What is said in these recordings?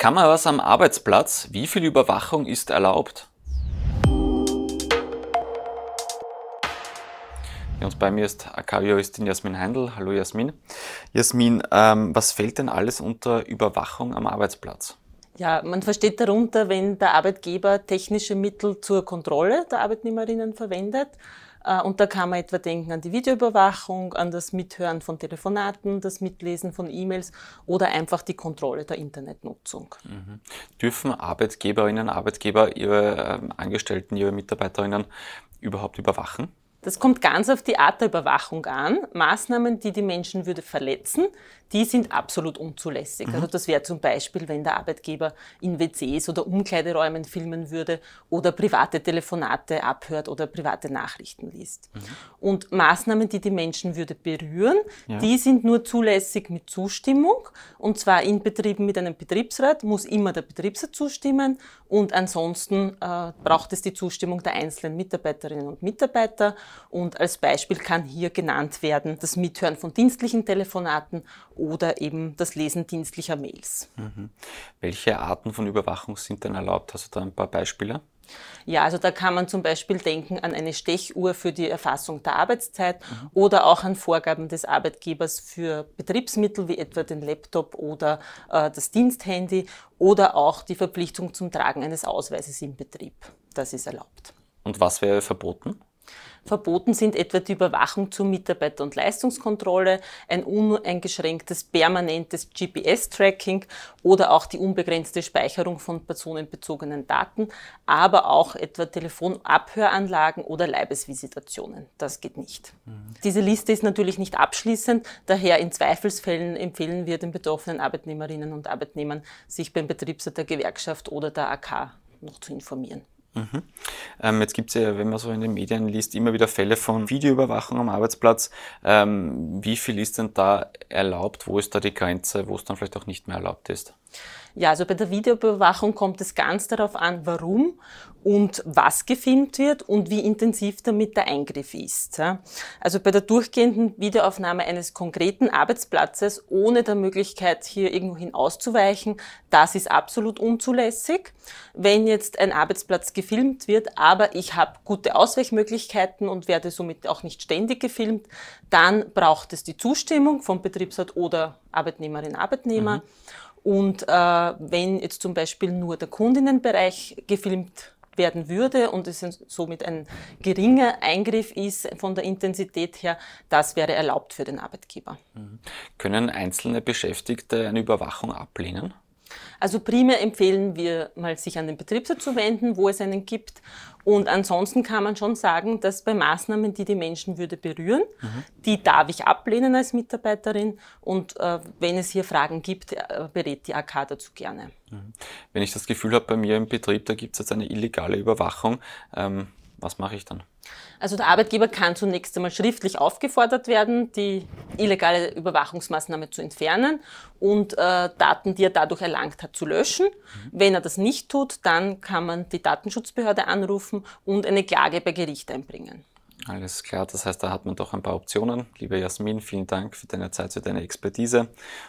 Kameras am Arbeitsplatz, wie viel Überwachung ist erlaubt? und bei mir ist AK-Juristin Jasmin Heindl. Hallo Jasmin. Jasmin, ähm, was fällt denn alles unter Überwachung am Arbeitsplatz? Ja, man versteht darunter, wenn der Arbeitgeber technische Mittel zur Kontrolle der Arbeitnehmerinnen verwendet. Äh, und da kann man etwa denken an die Videoüberwachung, an das Mithören von Telefonaten, das Mitlesen von E-Mails oder einfach die Kontrolle der Internetnutzung. Mhm. Dürfen Arbeitgeberinnen und Arbeitgeber ihre ähm, Angestellten, ihre Mitarbeiterinnen überhaupt überwachen? Das kommt ganz auf die Art der Überwachung an. Maßnahmen, die die Menschenwürde verletzen, die sind absolut unzulässig. Mhm. Also das wäre zum Beispiel, wenn der Arbeitgeber in WCs oder Umkleideräumen filmen würde oder private Telefonate abhört oder private Nachrichten liest. Mhm. Und Maßnahmen, die die Menschenwürde berühren, ja. die sind nur zulässig mit Zustimmung. Und zwar in Betrieben mit einem Betriebsrat muss immer der Betriebsrat zustimmen und ansonsten äh, braucht es die Zustimmung der einzelnen Mitarbeiterinnen und Mitarbeiter. Und als Beispiel kann hier genannt werden das Mithören von dienstlichen Telefonaten oder eben das Lesen dienstlicher Mails. Mhm. Welche Arten von Überwachung sind denn erlaubt? Hast du da ein paar Beispiele? Ja, also da kann man zum Beispiel denken an eine Stechuhr für die Erfassung der Arbeitszeit mhm. oder auch an Vorgaben des Arbeitgebers für Betriebsmittel wie etwa den Laptop oder äh, das Diensthandy oder auch die Verpflichtung zum Tragen eines Ausweises im Betrieb. Das ist erlaubt. Und was wäre verboten? Verboten sind etwa die Überwachung zur Mitarbeiter- und Leistungskontrolle, ein uneingeschränktes permanentes GPS-Tracking oder auch die unbegrenzte Speicherung von personenbezogenen Daten, aber auch etwa Telefonabhöranlagen oder Leibesvisitationen. Das geht nicht. Mhm. Diese Liste ist natürlich nicht abschließend, daher in Zweifelsfällen empfehlen wir den betroffenen Arbeitnehmerinnen und Arbeitnehmern, sich beim Betriebsrat der Gewerkschaft oder der AK noch zu informieren. Mhm. Ähm, jetzt gibt es ja, wenn man so in den Medien liest, immer wieder Fälle von Videoüberwachung am Arbeitsplatz. Ähm, wie viel ist denn da erlaubt? Wo ist da die Grenze, wo es dann vielleicht auch nicht mehr erlaubt ist? Ja, also bei der Videoüberwachung kommt es ganz darauf an, warum und was gefilmt wird und wie intensiv damit der Eingriff ist. Also bei der durchgehenden Videoaufnahme eines konkreten Arbeitsplatzes ohne der Möglichkeit, hier irgendwohin auszuweichen, das ist absolut unzulässig. Wenn jetzt ein Arbeitsplatz gefilmt gefilmt wird, aber ich habe gute Ausweichmöglichkeiten und werde somit auch nicht ständig gefilmt, dann braucht es die Zustimmung vom Betriebsrat oder Arbeitnehmerin, Arbeitnehmer. Mhm. Und äh, wenn jetzt zum Beispiel nur der Kundinnenbereich gefilmt werden würde und es somit ein geringer Eingriff ist von der Intensität her, das wäre erlaubt für den Arbeitgeber. Mhm. Können einzelne Beschäftigte eine Überwachung ablehnen? Also primär empfehlen wir mal, sich an den Betriebsrat zu wenden, wo es einen gibt. Und ansonsten kann man schon sagen, dass bei Maßnahmen, die die Menschenwürde berühren, mhm. die darf ich ablehnen als Mitarbeiterin. Und äh, wenn es hier Fragen gibt, äh, berät die AK dazu gerne. Mhm. Wenn ich das Gefühl habe, bei mir im Betrieb, da gibt es jetzt eine illegale Überwachung, ähm, was mache ich dann? Also der Arbeitgeber kann zunächst einmal schriftlich aufgefordert werden, die illegale Überwachungsmaßnahme zu entfernen und äh, Daten, die er dadurch erlangt hat, zu löschen. Mhm. Wenn er das nicht tut, dann kann man die Datenschutzbehörde anrufen und eine Klage bei Gericht einbringen. Alles klar, das heißt, da hat man doch ein paar Optionen. Liebe Jasmin, vielen Dank für deine Zeit, für deine Expertise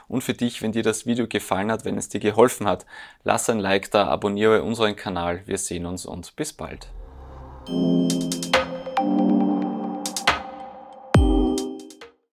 und für dich, wenn dir das Video gefallen hat, wenn es dir geholfen hat. Lass ein Like da, abonniere unseren Kanal, wir sehen uns und bis bald. Música